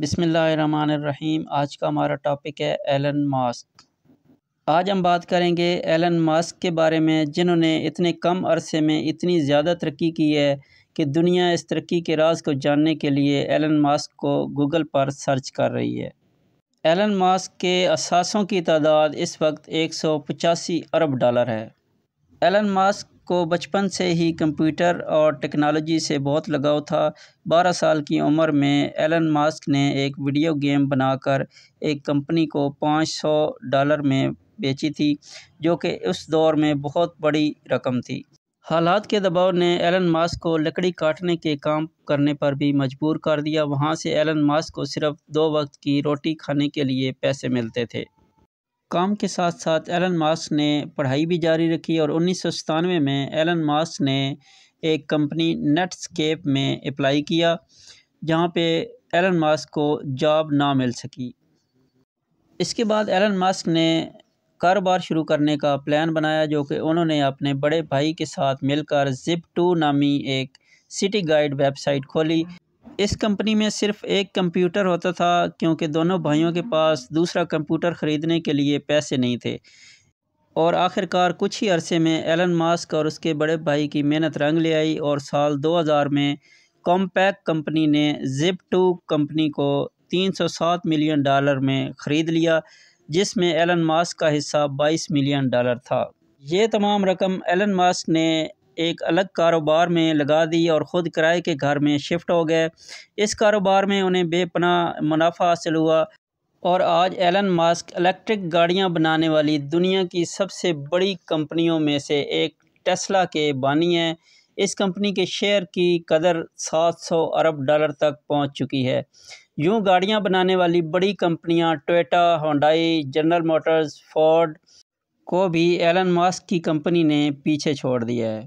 बिसमीम आज का हमारा टॉपिक है एलन मास्क आज हम बात करेंगे एलन मास्क के बारे में जिन्होंने इतने कम अरसे में इतनी ज़्यादा तरक्की की है कि दुनिया इस तरक्की के राज को जानने के लिए एलन मास्क को गूगल पर सर्च कर रही है एलन मास्क के असासों की तादाद इस वक्त एक अरब डॉलर है एलन मास्क को बचपन से ही कंप्यूटर और टेक्नोलॉजी से बहुत लगाव था बारह साल की उम्र में एलन मास्क ने एक वीडियो गेम बनाकर एक कंपनी को पाँच सौ डॉलर में बेची थी जो कि उस दौर में बहुत बड़ी रकम थी हालात के दबाव ने एलन मास्क को लकड़ी काटने के काम करने पर भी मजबूर कर दिया वहाँ से एलन मास्क को सिर्फ दो वक्त की रोटी खाने के लिए पैसे मिलते थे काम के साथ साथ एलन मास्क ने पढ़ाई भी जारी रखी और उन्नीस सौ सतानवे में एलन मास ने एक कंपनी नेटस्केप में अप्लाई किया जहाँ पे एलन मास्क को जॉब ना मिल सकी इसके बाद एलन मास्क ने कारोबार शुरू करने का प्लान बनाया जो कि उन्होंने अपने बड़े भाई के साथ मिलकर जिप टू नामी एक सिटी गाइड वेबसाइट खोली इस कंपनी में सिर्फ एक कंप्यूटर होता था क्योंकि दोनों भाइयों के पास दूसरा कंप्यूटर ख़रीदने के लिए पैसे नहीं थे और आखिरकार कुछ ही अरसे में एलन मास्क और उसके बड़े भाई की मेहनत रंग ले आई और साल 2000 में कॉम्पैक कंपनी ने जिप टू कंपनी को 307 मिलियन डॉलर में ख़रीद लिया जिसमें एलन मास्क का हिस्सा 22 मिलियन डॉलर था ये तमाम रकम एलन मास्क ने एक अलग कारोबार में लगा दी और ख़ुद किराए के घर में शिफ्ट हो गए इस कारोबार में उन्हें बेपना मुनाफा हासिल हुआ और आज एलन मास्क इलेक्ट्रिक गाड़ियां बनाने वाली दुनिया की सबसे बड़ी कंपनियों में से एक टेस्ला के बानी हैं इस कंपनी के शेयर की कदर 700 अरब डॉलर तक पहुंच चुकी है यूं गाड़ियां बनाने वाली बड़ी कंपनियां Toyota Hyundai General Motors Ford को भी एलन मास्क की कंपनी ने पीछे छोड़ दिया है